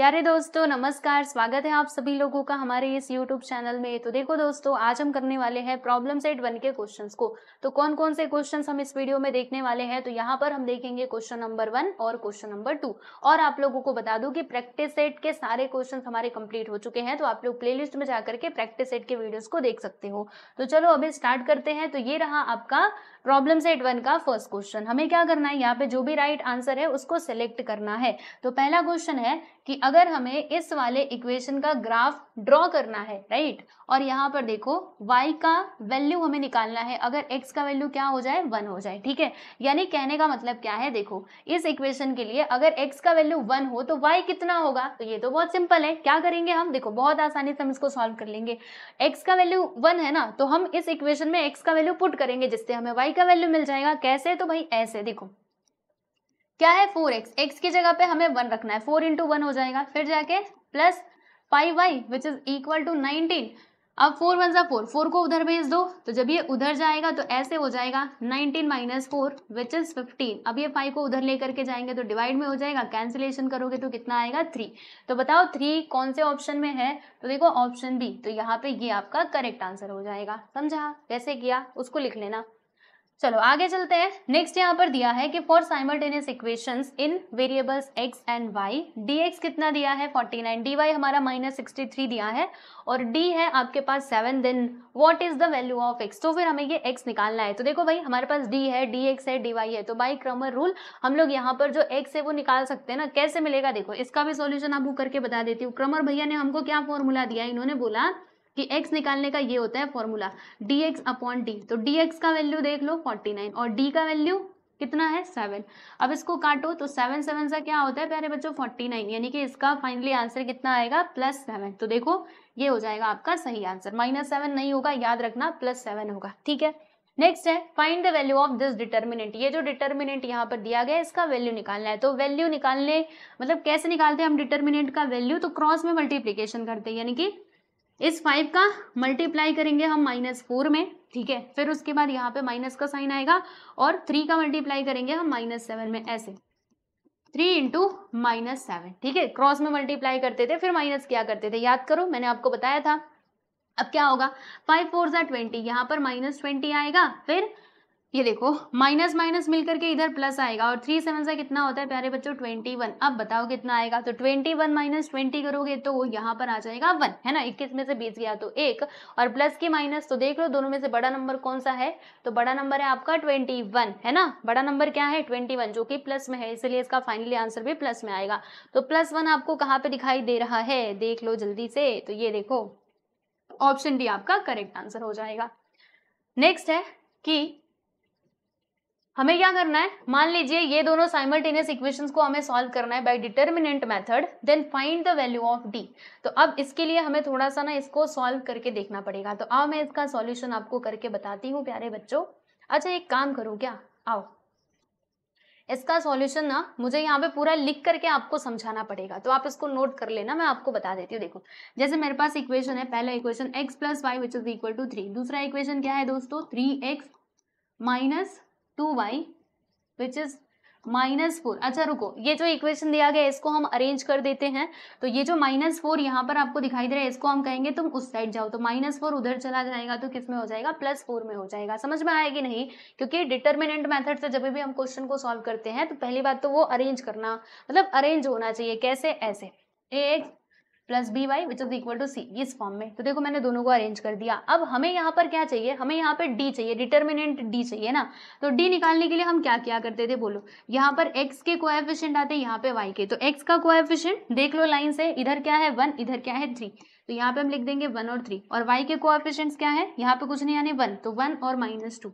प्यारे दोस्तों नमस्कार स्वागत है आप सभी लोगों का हमारे इस YouTube चैनल में तो देखो दोस्तों आज हम करने वाले हैं प्रॉब्लम सेट वन के क्वेश्चंस को तो कौन कौन से क्वेश्चंस हम इस वीडियो में देखने वाले हैं तो यहाँ पर हम देखेंगे क्वेश्चन नंबर वन और क्वेश्चन नंबर टू और आप लोगों को बता दूं कि प्रैक्टिस सेट के सारे क्वेश्चन हमारे कम्प्लीट हो चुके हैं तो आप लोग प्ले में जाकर के प्रैक्टिस सेट के वीडियोज को देख सकते हो तो चलो अभी स्टार्ट करते हैं तो ये रहा आपका प्रॉब्लम सेट वन का फर्स्ट क्वेश्चन हमें क्या करना है यहाँ पे जो भी राइट आंसर है उसको सिलेक्ट करना है तो पहला क्वेश्चन है कि अगर हमें इस वाले इक्वेशन का ग्राफ ड्रॉ करना है राइट और यहाँ पर देखो y का वैल्यू हमें निकालना है अगर x का वैल्यू क्या हो जाए वन हो जाए ठीक है यानी कहने का मतलब क्या है देखो इस इक्वेशन के लिए अगर x का वैल्यू वन हो तो y कितना होगा तो ये तो बहुत सिंपल है क्या करेंगे हम देखो बहुत आसानी से हम इसको सॉल्व कर लेंगे x का वैल्यू वन है ना तो हम इस इक्वेशन में x का वैल्यू पुट करेंगे जिससे हमें y का वैल्यू मिल जाएगा कैसे तो भाई ऐसे देखो क्या है फोर एक्स एक्स की जगह पे हमें वन रखना है फोर इंटू वन हो जाएगा फिर जाके plus five Y which is equal to nineteen अब फोर वन सा फोर फोर को उधर भेज दो तो जब ये उधर जाएगा तो ऐसे हो जाएगा nineteen minus four which is fifteen अब ये फाइव को उधर लेकर के जाएंगे तो डिवाइड में हो जाएगा कैंसिलेशन करोगे तो कितना आएगा थ्री तो बताओ थ्री कौन से ऑप्शन में है तो देखो ऑप्शन बी तो यहाँ पे ये आपका करेक्ट आंसर हो जाएगा समझा कैसे किया उसको लिख लेना चलो आगे चलते हैं नेक्स्ट यहाँ पर दिया है कि for simultaneous equations in variables X and Y D कितना दिया है 49 dy हमारा माइनस सिक्सटी दिया है और डी है आपके पास सेवन दिन what is the value of X तो फिर हमें ये एक्स निकालना है तो देखो भाई हमारे पास डी है डी है डी है तो बाई क्रमर रूल हम लोग यहाँ पर जो एक्स है वो निकाल सकते हैं ना कैसे मिलेगा देखो इसका भी सोल्यूशन आप करके बता देती हूँ क्रमर भैया ने हमको क्या फॉर्मूला दिया इन्होंने बोला कि x निकालने का ये होता है formula D X upon D तो डी एक्स का वैल्यू देख लो फोर्टी नाइन और डी का वैल्यू कितना है सेवन अब इसको काटो तो सेवन सेवन सा क्या होता है प्यारे बच्चों फोर्टी नाइन यानी कि इसका फाइनली आंसर कितना आएगा प्लस सेवन तो देखो ये हो जाएगा आपका सही आंसर माइनस सेवन नहीं होगा याद रखना प्लस सेवन होगा ठीक है नेक्स्ट है find the value of this determinant ये जो डिटर्मिनेंट यहाँ पर दिया गया है इसका वैल्यू निकालना है तो वैल्यू निकालने मतलब कैसे निकालते हैं हम डिटर्मिनेंट का वैल्यू तो क्रॉस में मल्टीप्लीकेशन करते हैं यानी कि इस फाइव का मल्टीप्लाई करेंगे हम माइनस फोर में ठीक है फिर उसके बाद यहाँ पे माइनस का साइन आएगा और थ्री का मल्टीप्लाई करेंगे हम माइनस सेवन में ऐसे थ्री इंटू माइनस सेवन ठीक है क्रॉस में मल्टीप्लाई करते थे फिर माइनस क्या करते थे याद करो मैंने आपको बताया था अब क्या होगा फाइव फोर सा ट्वेंटी यहाँ पर माइनस ट्वेंटी आएगा फिर ये देखो माइनस माइनस मिलकर के इधर प्लस आएगा और थ्री सेवन सा कितना होता है प्यारे बच्चों ट्वेंटी वन अब बताओ कितना आएगा तो ट्वेंटी वन माइनस ट्वेंटी करोगे तो वो यहाँ पर आ जाएगा वन है ना इक्कीस में से बीस गया तो एक और प्लस की माइनस तो देख लो दोनों में से बड़ा नंबर कौन सा है तो बड़ा नंबर है आपका ट्वेंटी वन है ना बड़ा नंबर क्या है ट्वेंटी वन जो कि प्लस में है इसलिए इसका फाइनली आंसर भी प्लस में आएगा तो प्लस वन आपको कहाँ पर दिखाई दे रहा है देख लो जल्दी से तो ये देखो ऑप्शन डी आपका करेक्ट आंसर हो जाएगा नेक्स्ट है कि हमें क्या करना है मान लीजिए ये दोनों साइमल्टेनियस इक्वेशंस को हमें सॉल्व करना है by determinant method then find the value of D तो अब इसके लिए हमें थोड़ा सा ना इसको सॉल्व करके देखना पड़ेगा तो आओ मैं इसका सॉल्यूशन आपको करके बताती हूँ प्यारे बच्चों अच्छा एक काम करो क्या आओ इसका सॉल्यूशन ना मुझे यहाँ पे पूरा लिख करके आपको समझाना पड़ेगा तो आप इसको नोट कर लेना मैं आपको बता देती हूँ देखो जैसे मेरे पास इक्वेशन है पहला equation x plus Y which is equal to three दूसरा इक्वेशन क्या है दोस्तों three X minus two Y which is minus four अच्छा रुको ये जो इक्वेशन दिया गया है इसको हम अरेंज कर देते हैं तो ये जो माइनस फोर यहाँ पर आपको दिखाई दे रहा है इसको हम कहेंगे तुम उस साइड जाओ तो माइनस फोर उधर चला जाएगा तो किस में हो जाएगा प्लस फोर में हो जाएगा समझ में आएगी नहीं क्योंकि डिटर्मिनेंट मेथड से जब भी हम क्वेश्चन को सॉल्व करते हैं तो पहली बात तो वो अरेंज करना मतलब अरेंज होना चाहिए कैसे ऐसे एक plus B Y which is equal to C इस फॉर्म में तो देखो मैंने दोनों को अरेंज कर दिया अब हमें यहाँ पर क्या चाहिए हमें यहाँ पर डी चाहिए डिटर्मिनेंट डी चाहिए ना तो डी निकालने के लिए हम क्या क्या करते थे बोलो यहाँ पर एक्स के कोएफिशिएंट आते यहाँ पे वाई के तो एक्स का कोएफिशिएंट देख लो लाइन से इधर क्या है वन इधर क्या है थ्री तो यहाँ पे हम लिख देंगे वन और थ्री और वाई के कोएफिशिएंट्स क्या है यहाँ पे कुछ नहीं आने वन तो वन और माइनस टू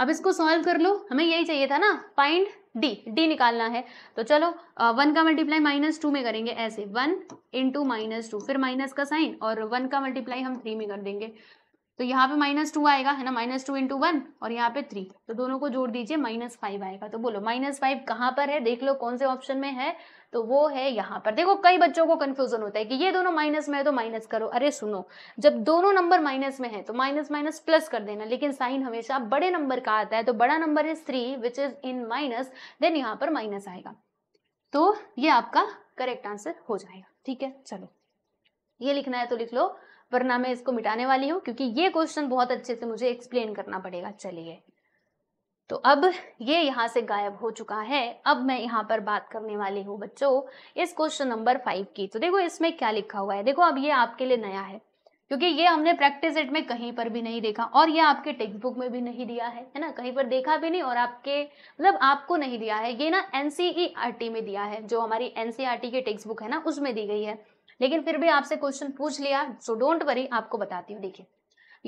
अब इसको सॉल्व कर लो हमें यही चाहिए था ना फाइंड डी डी निकालना है तो चलो वन का मल्टीप्लाई माइनस टू में करेंगे ऐसे वन इंटू माइनस टू फिर माइनस का साइन और वन का मल्टीप्लाई हम थ्री में कर देंगे तो यहाँ पे माइनस टू आएगा है ना माइनस टू इंटू वन और यहाँ पे थ्री तो दोनों को जोड़ दीजिए माइनस फाइव आएगा तो बोलो माइनस फाइव कहाँ पर है देख लो कौन से ऑप्शन में है तो वो है यहाँ पर देखो कई बच्चों को कंफ्यूजन होता है कि ये दोनों माइनस में है तो माइनस करो अरे सुनो जब दोनों नंबर माइनस में है तो माइनस माइनस प्लस कर देना लेकिन साइन हमेशा बड़े नंबर का आता है तो बड़ा number is three which is in minus then यहाँ पर माइनस आएगा तो ये आपका करेक्ट आंसर हो जाएगा ठीक है चलो ये लिखना है तो लिख लो वरना मैं इसको मिटाने वाली हूँ क्योंकि ये क्वेश्चन बहुत अच्छे से मुझे एक्सप्लेन करना पड़ेगा चलिए तो अब ये यहाँ से गायब हो चुका है अब मैं यहाँ पर बात करने वाली हूँ बच्चों इस क्वेश्चन नंबर फाइव की तो देखो इसमें क्या लिखा हुआ है देखो अब ये आपके लिए नया है क्योंकि ये हमने प्रैक्टिस एट में कहीं पर भी नहीं देखा और ये आपके टेक्स्ट बुक में भी नहीं दिया है है ना कहीं पर देखा भी नहीं और आपके मतलब आपको नहीं दिया है ये ना एन e में दिया है जो हमारी एन e की टेक्स्ट बुक है ना उसमें दी गई है लेकिन फिर भी आपसे क्वेश्चन पूछ लिया सो डोंट वरी आपको बताती हूँ देखिए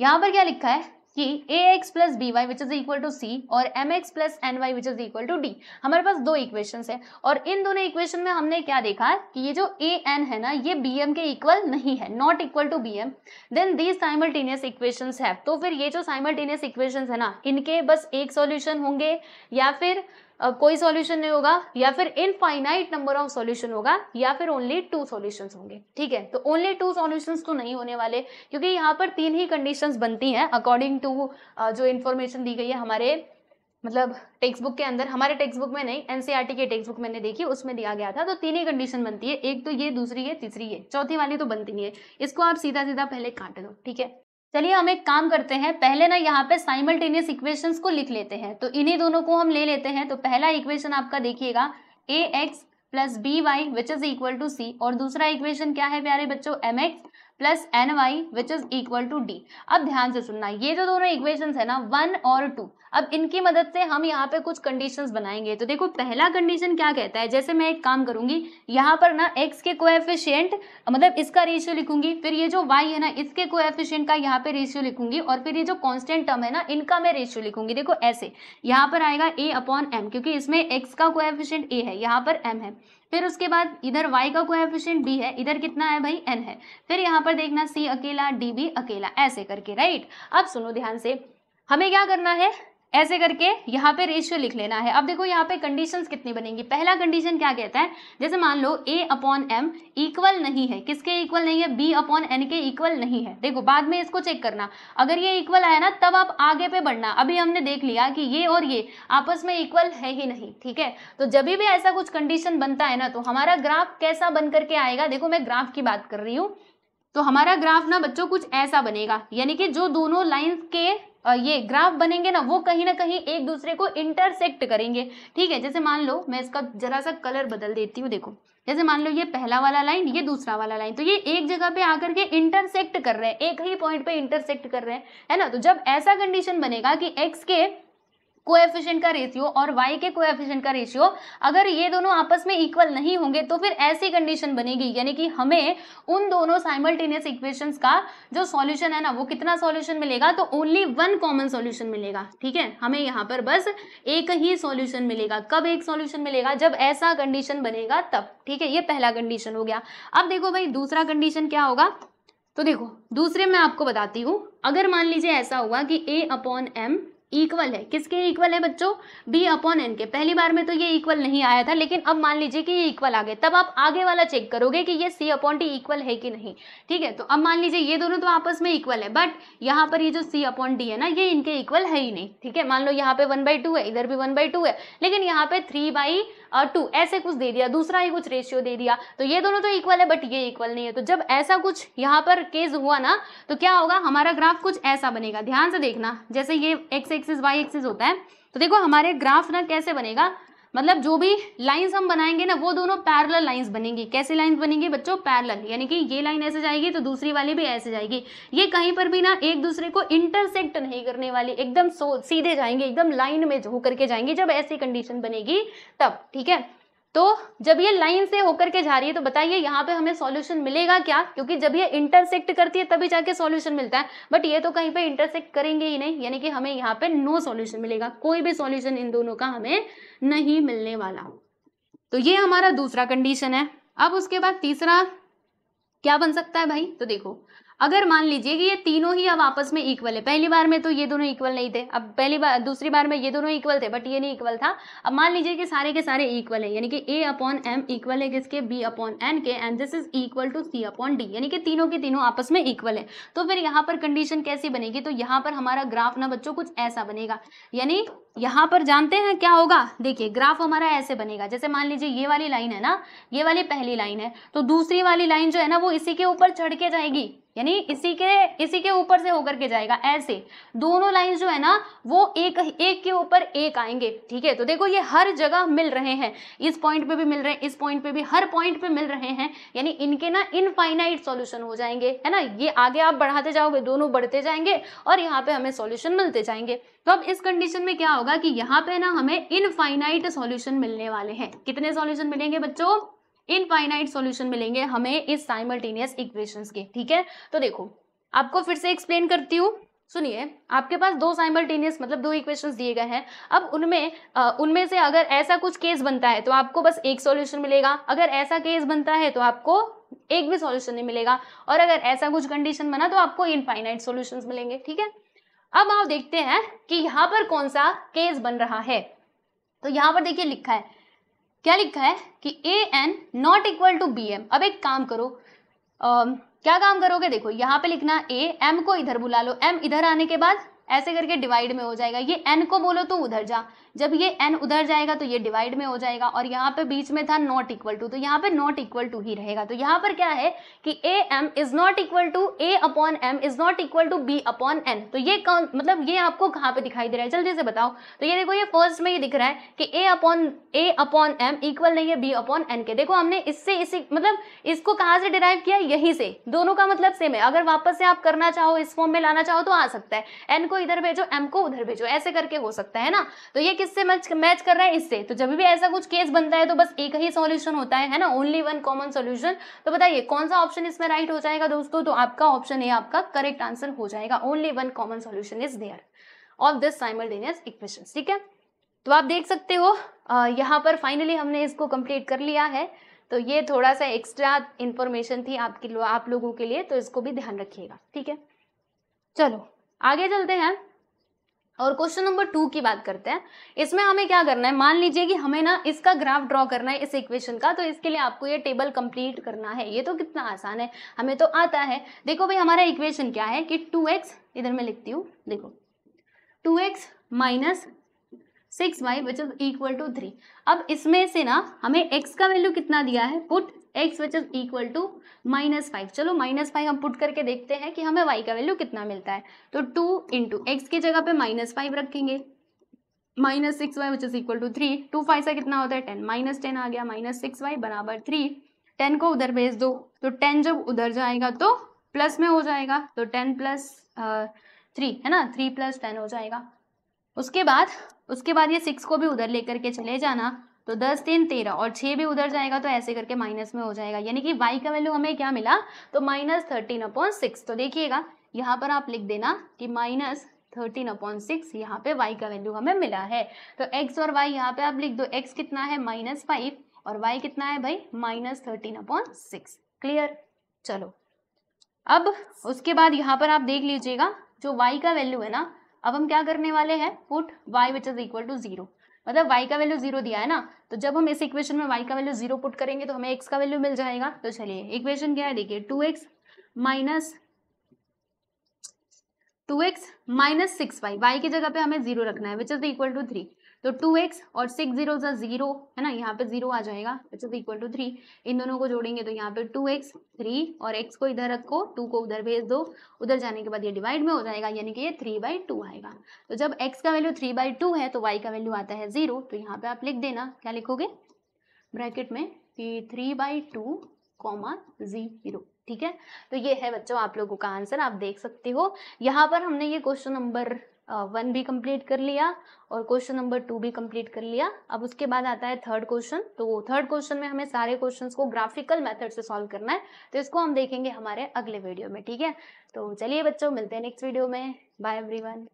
यहाँ पर क्या लिखा है कि A X plus B Y which is equal to C और M X plus N Y which is equal to D हमारे पास दो इक्वेशन है और इन दोनों इक्वेशन में हमने क्या देखा कि ये जो ए एन है ना ये बी एम के इक्वल नहीं है not equal to B M then these simultaneous equation है तो फिर ये जो साइमल्टेनियस इक्वेशन है ना इनके बस एक सोल्यूशन होंगे या फिर कोई सॉल्यूशन नहीं होगा या फिर इनफाइनाइट नंबर ऑफ सॉल्यूशन होगा या फिर ओनली टू सॉल्यूशंस होंगे ठीक है तो ओनली टू सॉल्यूशंस तो नहीं होने वाले क्योंकि यहाँ पर तीन ही कंडीशंस बनती हैं अकॉर्डिंग टू जो इन्फॉर्मेशन दी गई है हमारे मतलब टेक्स्ट बुक के अंदर हमारे टेक्स्ट बुक में नहीं एनसीईआरटी e के टेक्स्ट बुक मैंने देखी उसमें दिया गया था तो तीन ही कंडीशन बनती है एक तो ये दूसरी है तीसरी है चौथी वाली तो बनती नहीं है इसको आप सीधा सीधा पहले काट दो ठीक है चलिए हम एक काम करते हैं पहले ना यहाँ पे साइमल्टेनियस इक्वेशंस को लिख लेते हैं तो इन्हीं दोनों को हम ले लेते हैं तो पहला इक्वेशन आपका देखिएगा A X plus B Y which is equal to C और दूसरा इक्वेशन क्या है प्यारे बच्चों M X plus N Y which is equal to D अब ध्यान से सुनना ये जो दोनों इक्वेशन है ना वन और टू अब इनकी मदद से हम यहाँ पे कुछ कंडीशंस बनाएंगे तो देखो पहला कंडीशन क्या कहता है जैसे मैं एक काम करूंगी यहाँ पर ना एक्स के कोएफिशिएंट मतलब इसका रेशियो लिखूंगी फिर ये जो वाई है ना इसके कोएफिशिएंट का यहाँ पे रेशियो लिखूंगी और फिर ये जो कॉन्स्टेंट टर्म है ना इनका मैं रेशियो लिखूंगी देखो ऐसे यहाँ पर आएगा ए अपॉन एम क्योंकि इसमें एक्स का कोएफिशिएंट ए है यहाँ पर एम है फिर उसके बाद इधर y का कोएफिशिएंट b है इधर कितना है भाई n है फिर यहाँ पर देखना c अकेला डी बी अकेला ऐसे करके राइट अब सुनो ध्यान से हमें क्या करना है ऐसे करके यहाँ पे रेशियो लिख लेना है अब देखो यहाँ पे कंडीशंस कितनी बनेंगी पहला कंडीशन क्या कहता है जैसे मान लो ए अपॉन एम इक्वल नहीं है किसके इक्वल नहीं है बी अपॉन एन के इक्वल नहीं है देखो बाद में इसको चेक करना अगर ये इक्वल आया ना तब आप आगे पे बढ़ना अभी हमने देख लिया कि ये और ये आपस में इक्वल है ही नहीं ठीक है तो जब भी ऐसा कुछ कंडीशन बनता है ना तो हमारा ग्राफ कैसा बन करके आएगा देखो मैं ग्राफ की बात कर रही हूँ तो हमारा ग्राफ ना बच्चों कुछ ऐसा बनेगा यानी कि जो दोनों लाइंस के ये ग्राफ बनेंगे ना वो कहीं ना कहीं एक दूसरे को इंटरसेक्ट करेंगे ठीक है जैसे मान लो मैं इसका जरा सा कलर बदल देती हूँ देखो जैसे मान लो ये पहला वाला लाइन ये दूसरा वाला लाइन तो ये एक जगह पे आकर के इंटरसेक्ट कर रहे हैं एक ही पॉइंट पे इंटरसेक्ट कर रहे हैं है ना तो जब ऐसा कंडीशन बनेगा कि एक्स के कोएफिशिएंट का रेशियो और वाई के कोएफिशिएंट का रेशियो अगर ये दोनों आपस में इक्वल नहीं होंगे तो फिर ऐसी कंडीशन बनेगी यानी कि हमें उन दोनों साइमल्टेनियस इक्वेशंस का जो सॉल्यूशन है ना वो कितना सॉल्यूशन मिलेगा तो ओनली वन कॉमन सॉल्यूशन मिलेगा ठीक है हमें यहाँ पर बस एक ही सॉल्यूशन मिलेगा कब एक सोल्यूशन मिलेगा जब ऐसा कंडीशन बनेगा तब ठीक है ये पहला कंडीशन हो गया अब देखो भाई दूसरा कंडीशन क्या होगा तो देखो दूसरे मैं आपको बताती हूँ अगर मान लीजिए ऐसा हुआ कि ए अपॉन एम इक्वल है किसके इक्वल है बच्चों बी अपॉन एन के पहली बार में तो ये इक्वल नहीं आया था लेकिन अब मान लीजिए कि ये इक्वल आ गए तब आप आगे वाला चेक करोगे कि ये सी अपॉन डी इक्वल है कि नहीं ठीक है तो अब मान लीजिए ये दोनों तो आपस में इक्वल है बट यहाँ पर ये जो सी अपॉन डी है ना ये इनके इक्वल है ही नहीं ठीक है मान लो यहाँ पे वन बाई है इधर भी वन बाई है लेकिन यहाँ पे थ्री बाई टू ऐसे कुछ दे दिया दूसरा ही कुछ रेशियो दे दिया तो ये दोनों तो इक्वल है बट ये इक्वल नहीं है तो जब ऐसा कुछ यहाँ पर केस हुआ ना तो क्या होगा हमारा ग्राफ कुछ ऐसा बनेगा ध्यान से देखना जैसे ये एक्स एक्सिस वाई एक्सिस होता है तो देखो हमारे ग्राफ ना कैसे बनेगा मतलब जो भी लाइंस हम बनाएंगे ना वो दोनों पैरल लाइंस बनेंगी कैसी लाइंस बनेंगी बच्चों पैरल यानी कि ये लाइन ऐसे जाएगी तो दूसरी वाली भी ऐसे जाएगी ये कहीं पर भी ना एक दूसरे को इंटरसेक्ट नहीं करने वाली एकदम सीधे जाएंगे एकदम लाइन में होकर करके जाएंगे जब ऐसी कंडीशन बनेगी तब ठीक है तो जब ये लाइन से होकर के जा रही है तो बताइए यहाँ पे हमें सॉल्यूशन मिलेगा क्या क्योंकि जब ये इंटरसेक्ट करती है तभी जाके सॉल्यूशन मिलता है बट ये तो कहीं पे इंटरसेक्ट करेंगे ही नहीं यानी कि हमें यहाँ पे नो सॉल्यूशन मिलेगा कोई भी सॉल्यूशन इन दोनों का हमें नहीं मिलने वाला तो ये हमारा दूसरा कंडीशन है अब उसके बाद तीसरा क्या बन सकता है भाई तो देखो अगर मान लीजिए कि ये तीनों ही अब आपस में इक्वल है पहली बार में तो ये दोनों इक्वल नहीं थे अब पहली बार दूसरी बार में ये दोनों इक्वल थे बट ये नहीं इक्वल था अब मान लीजिए कि सारे के सारे इक्वल है यानी कि ए अपॉन एम इक्वल है किसके बी अपॉन एन के and this is equal to C upon D यानी कि तीनों के तीनों आपस में इक्वल है तो फिर यहाँ पर कंडीशन कैसी बनेगी तो यहाँ पर हमारा ग्राफ ना बच्चों कुछ ऐसा बनेगा यानी यहाँ पर जानते हैं क्या होगा देखिए ग्राफ हमारा ऐसे बनेगा जैसे मान लीजिए ये वाली लाइन है ना ये वाली पहली लाइन है तो दूसरी वाली लाइन जो है ना वो इसी के ऊपर चढ़ के जाएगी यानी इसी के इसी के ऊपर से होकर के जाएगा ऐसे दोनों लाइन जो है ना वो एक एक के ऊपर एक आएंगे ठीक है तो देखो ये हर जगह मिल रहे हैं इस पॉइंट पे भी मिल रहे हैं इस पॉइंट पे भी हर पॉइंट पे मिल रहे हैं यानी इनके ना इनफाइनाइट सॉल्यूशन हो जाएंगे है ना ये आगे आप बढ़ाते जाओगे दोनों बढ़ते जाएंगे और यहाँ पे हमें सोल्यूशन मिलते जाएंगे तो अब इस कंडीशन में क्या होगा कि यहाँ पे ना हमें इनफाइनाइट सॉल्यूशन मिलने वाले हैं कितने सॉल्यूशन मिलेंगे बच्चों इनफाइनाइट सॉल्यूशन मिलेंगे हमें इस साइमल्टेनियस इक्वेशंस के ठीक है तो देखो आपको फिर से एक्सप्लेन करती हूँ सुनिए आपके पास दो साइमल्टेनियस मतलब दो इक्वेशंस दिए गए हैं अब उनमें उनमें से अगर ऐसा कुछ केस बनता है तो आपको बस एक सॉल्यूशन मिलेगा अगर ऐसा केस बनता है तो आपको एक भी सॉल्यूशन नहीं मिलेगा और अगर ऐसा कुछ कंडीशन बना तो आपको इनफाइनाइट सॉल्यूशंस मिलेंगे ठीक है अब आप देखते हैं कि यहाँ पर कौन सा केस बन रहा है तो यहां पर देखिए लिखा है क्या लिखा है कि A N not equal to B M अब एक काम करो आ, क्या काम करोगे देखो यहां पे लिखना ए एम को इधर बुला लो एम इधर आने के बाद ऐसे करके डिवाइड में हो जाएगा ये एन को बोलो तो उधर जा जब ये एन उधर जाएगा तो ये डिवाइड में हो जाएगा और यहाँ पे बीच में था नॉट इक्वल टू तो यहाँ पे नॉट इक्वल टू ही रहेगा तो यहाँ पर क्या है कि A M is not equal to A upon M is not equal to B upon N तो ये कौन मतलब ये आपको कहाँ पे दिखाई दे रहा है जल्दी से बताओ तो ये देखो ये फर्स्ट में ये दिख रहा है कि A upon A upon M equal नहीं है बी अपॉन एन के देखो हमने इससे इसी मतलब इसको कहाँ से डिराइव किया यहीं से दोनों का मतलब सेम है अगर वापस से आप करना चाहो इस फॉर्म में लाना चाहो तो आ सकता है एन को इधर भेजो एम को उधर भेजो ऐसे करके हो सकता है ना तो ये किससे मैच मैच कर रहा है इससे तो जब भी ऐसा कुछ केस बनता है तो बस एक ही सॉल्यूशन होता है है ना ओनली वन कॉमन सॉल्यूशन तो बताइए कौन सा ऑप्शन इसमें राइट हो जाएगा दोस्तों तो आपका ऑप्शन ए आपका करेक्ट आंसर हो जाएगा only one common solution is there of this simultaneous equation ठीक है तो आप देख सकते हो यहाँ पर फाइनली हमने इसको कंप्लीट कर लिया है तो ये थोड़ा सा एक्स्ट्रा इन्फॉर्मेशन थी आपके आप लोगों के लिए तो इसको भी ध्यान रखिएगा ठीक है चलो आगे चलते हैं और क्वेश्चन नंबर टू की बात करते हैं इसमें हमें क्या करना है मान लीजिए कि हमें ना इसका ग्राफ ड्रॉ करना है इस इक्वेशन का तो इसके लिए आपको ये टेबल कंप्लीट करना है ये तो कितना आसान है हमें तो आता है देखो भाई हमारा इक्वेशन क्या है कि टू एक्स इधर मैं लिखती हूँ देखो two x minus six y which is equal to three अब इसमें से ना हमें एक्स का वैल्यू कितना दिया है put x which is equal to minus five चलो माइनस फाइव हम पुट करके देखते हैं कि हमें वाई का वैल्यू कितना मिलता है तो टू इंटू एक्स की जगह पे माइनस फाइव रखेंगे minus six y which is equal to three two five से कितना होता है टेन माइनस टेन आ गया माइनस सिक्स वाई बराबर थ्री टेन को उधर भेज दो तो टेन जब उधर जाएगा तो प्लस में हो जाएगा तो टेन प्लस थ्री है ना थ्री प्लस टेन हो जाएगा उसके बाद उसके बाद ये सिक्स को भी उधर लेकर के चले जाना तो दस तीन तेरह और छः भी उधर जाएगा तो ऐसे करके माइनस में हो जाएगा यानी कि वाई का वैल्यू हमें क्या मिला तो माइनस थर्टीन अपॉन सिक्स तो देखिएगा यहाँ पर आप लिख देना कि माइनस थर्टीन अपॉन सिक्स यहाँ पे वाई का वैल्यू हमें मिला है तो एक्स और वाई यहाँ पे आप लिख दो एक्स कितना है माइनस फाइव और वाई कितना है भाई minus thirteen upon six clear चलो अब उसके बाद यहाँ पर आप देख लीजिएगा जो वाई का वैल्यू है ना अब हम क्या करने वाले हैं put y which is equal to zero मतलब y का वैल्यू जीरो दिया है ना तो जब हम इस इक्वेशन में y का वैल्यू जीरो पुट करेंगे तो हमें x का वैल्यू मिल जाएगा तो चलिए इक्वेशन क्या है देखिए two x minus two x minus six y y की जगह पे हमें जीरो रखना है which is the equal to three तो टू एक्स और सिक्स जीरो सा जीरो है ना यहाँ पे जीरो आ जाएगा it's is equal to three इन दोनों को जोड़ेंगे तो यहाँ पे टू एक्स थ्री और एक्स को इधर रखो टू को उधर भेज दो उधर जाने के बाद ये डिवाइड में हो जाएगा यानी कि ये थ्री बाई टू आएगा तो जब एक्स का वैल्यू थ्री बाई टू है तो वाई का वैल्यू आता है जीरो तो यहाँ पे आप लिख देना क्या लिखोगे ब्रैकेट में कि three by two comma zero ठीक है तो ये है बच्चों आप लोगों का आंसर आप देख सकते हो यहाँ पर हमने ये क्वेश्चन नंबर वन भी कंप्लीट कर लिया और क्वेश्चन नंबर टू भी कंप्लीट कर लिया अब उसके बाद आता है थर्ड क्वेश्चन तो थर्ड क्वेश्चन में हमें सारे क्वेश्चन को ग्राफिकल मेथड से सॉल्व करना है तो इसको हम देखेंगे हमारे अगले वीडियो में ठीक है तो चलिए बच्चों मिलते हैं नेक्स्ट वीडियो में बाय एवरी